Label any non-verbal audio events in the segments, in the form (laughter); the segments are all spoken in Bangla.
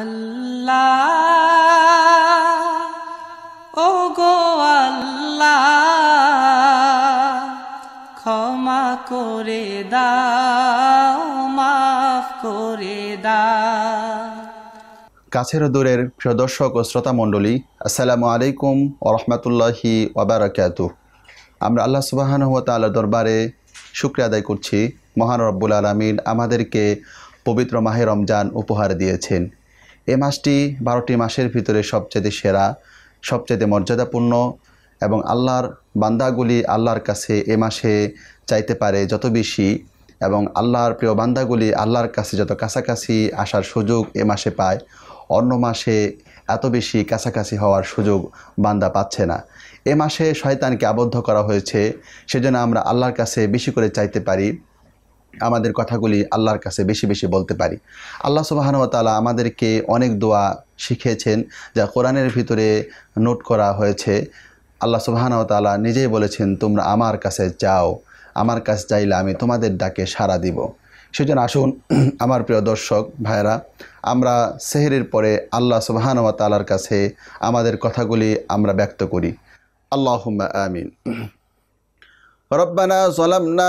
আল্লাহ ও গো আল্লাহ ক্ষমা করে দাও মাফ করে দা কাছের দূরের প্রিয় দর্শক ও শ্রোতা মণ্ডলী আসসালামু আলাইকুম ও রহমতুল্লাহি ওবরাকাত আমরা আল্লাহ সুবাহানুয়া তাল্লা দরবারে শুক্রিয়া আদায় করছি মহান রব্বুল আলমিন আমাদেরকে পবিত্র মাহে রমজান উপহার দিয়েছেন এ মাসটি বারোটি মাসের ভিতরে সবচেয়ে সেরা সবচেয়ে মর্যাদাপূর্ণ এবং আল্লাহর বান্দাগুলি আল্লাহর কাছে এ মাসে চাইতে পারে যত বেশি এবং আল্লাহর প্রিয় বান্দাগুলি আল্লাহর কাছে যত কাছাকাছি আসার সুযোগ এ মাসে পায় অন্য মাসে এত বেশি কাছাকাছি হওয়ার সুযোগ বান্দা পাচ্ছে না এ মাসে শয়তানকে আবদ্ধ করা হয়েছে সেজন্য আমরা আল্লাহর কাছে বেশি করে চাইতে পারি আমাদের কথাগুলি আল্লাহর কাছে বেশি বেশি বলতে পারি আল্লাহ সুবাহানুয়াতালা আমাদেরকে অনেক দোয়া শিখিয়েছেন যা কোরআনের ভিতরে নোট করা হয়েছে আল্লাহ সুবাহানুয়াতালা নিজেই বলেছেন তোমরা আমার কাছে যাও আমার কাছে চাইলে আমি তোমাদের ডাকে সাড়া দিব সেজন্য আসুন (clears throat) আমার প্রিয় দর্শক ভাইরা আমরা সেহেরের পরে আল্লাহ সুবাহানুয়াতালার কাছে আমাদের কথাগুলি আমরা ব্যক্ত করি আল্লাহ আমিন (clears throat) রব্বানা জলামনা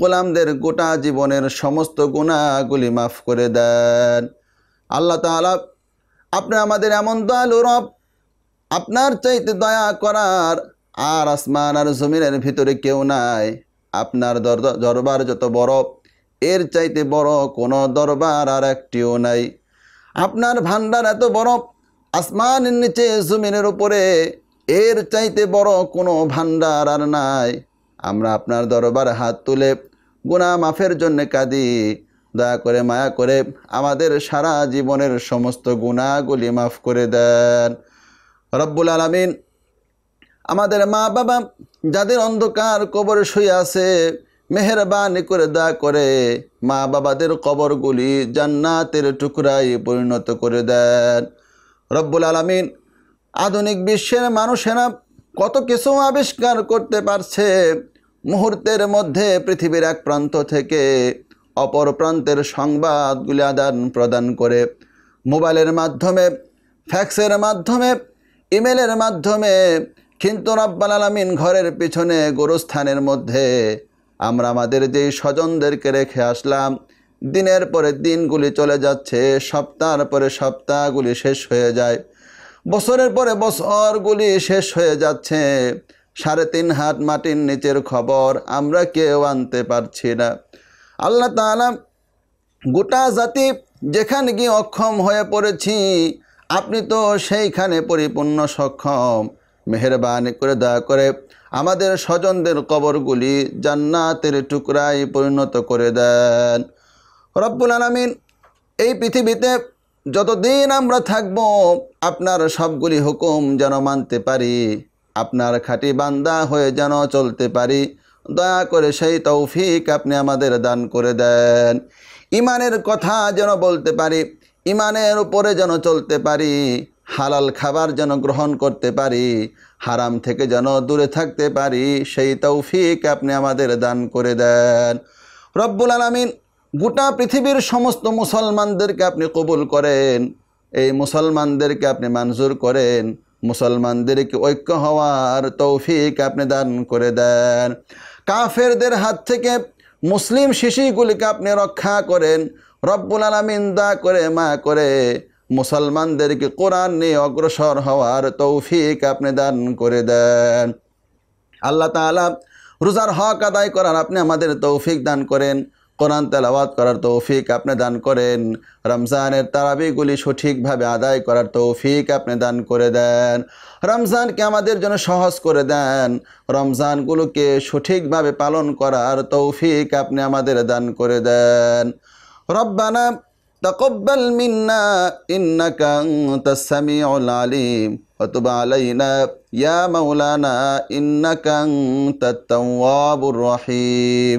গোলামদের গোটা জীবনের সমস্ত গুণাগুলি মাফ করে দেন আল্লাহ তালা আপনি আমাদের এমন দয়ালু রব আপনার চাইতে দয়া করার আর আসমান আর জমিনের ভিতরে কেউ নাই আপনার দরবার যত বড় এর চাইতে বড় কোনো দরবার আর একটিও নাই আপনার ভান্ডার এত বড় আসমানের নিচে জমিনের উপরে এর চাইতে বড় কোনো ভান্ডার আর নাই আমরা আপনার দরবার হাত তুলে গুণা মাফের জন্য কাঁদি দয়া করে মায়া করে আমাদের সারা জীবনের সমস্ত গুণাগুলি মাফ করে দেন রব্বুল আলমিন আমাদের মা বাবা যাদের অন্ধকার কবর শুয়ে আছে মেহরবানি করে দয়া করে মা বাবাদের কবরগুলি জান্নাতের টুকরায় পরিণত করে দেন রব্বুল আলমিন আধুনিক বিশ্বের মানুষেরা কত কিছু আবিষ্কার করতে পারছে মুহূর্তের মধ্যে পৃথিবীর এক প্রান্ত থেকে অপর প্রান্তের সংবাদগুলি আদান প্রদান করে মোবাইলের মাধ্যমে ফ্যাক্সের মাধ্যমে ইমেলের মাধ্যমে কিন্তু রব্বাল আলমিন ঘরের পিছনে গোরস্থানের মধ্যে আমরা আমাদের যেই স্বজনদেরকে রেখে আসলাম দিনের পরে দিনগুলি চলে যাচ্ছে সপ্তাহের পরে সপ্তাহগুলি শেষ হয়ে যায় বছরের পরে বছরগুলি শেষ হয়ে যাচ্ছে সাড়ে তিন হাত মাটির নিচের খবর আমরা কেউ আনতে পারছি না আল্লাহ তালা গোটা জাতি যেখানে গিয়ে অক্ষম হয়ে পড়েছি আপনি তো সেইখানে পরিপূর্ণ সক্ষম মেহরবানি করে দয়া করে আমাদের স্বজনদের কবরগুলি জান্নাতের টুকরায় পরিণত করে দেন রব্বুল আলমিন এই পৃথিবীতে যতদিন আমরা থাকব আপনার সবগুলি হুকুম যেন মানতে পারি আপনার খাঁটি বান্দা হয়ে যেন চলতে পারি দয়া করে সেই তৌফিক আপনি আমাদের দান করে দেন ইমানের কথা যেন বলতে পারি ইমানের উপরে যেন চলতে পারি হালাল খাবার যেন গ্রহণ করতে পারি হারাম থেকে যেন দূরে থাকতে পারি সেই তৌফিক আপনি আমাদের দান করে দেন রব্বুল আলমিন গোটা পৃথিবীর সমস্ত মুসলমানদেরকে আপনি কবুল করেন এই মুসলমানদেরকে আপনি মঞ্জুর করেন মুসলমানদেরকে ঐক্য হওয়ার তৌফিক আপনি দান করে দেন কাফেরদের হাত থেকে মুসলিম শিশুগুলিকে আপনি রক্ষা করেন রব্বুল আলমিন দা করে মা করে মুসলমানদেরকে কোরআন নিয়ে অগ্রসর হওয়ার তৌফিক আপনি দান করে দেন আল্লাহ তালা রোজার হক আদায় করার আপনি আমাদের তৌফিক দান করেন কোরআন তেলাওয়াত করার তৌফিক আপনি দান করেন রমজানের তারাবিগুলি সঠিকভাবে আদায় করার তৌফিক আপনি দান করে দেন রমজানকে আমাদের জন্য সহজ করে দেন রমজানগুলোকে সঠিকভাবে পালন করার তৌফিক আপনি আমাদের দান করে দেন রব্বানা تقبل منا إنك أنت السميع আলিম وتب আলাইনা يا مولانا إنك أنت التواب الرحيم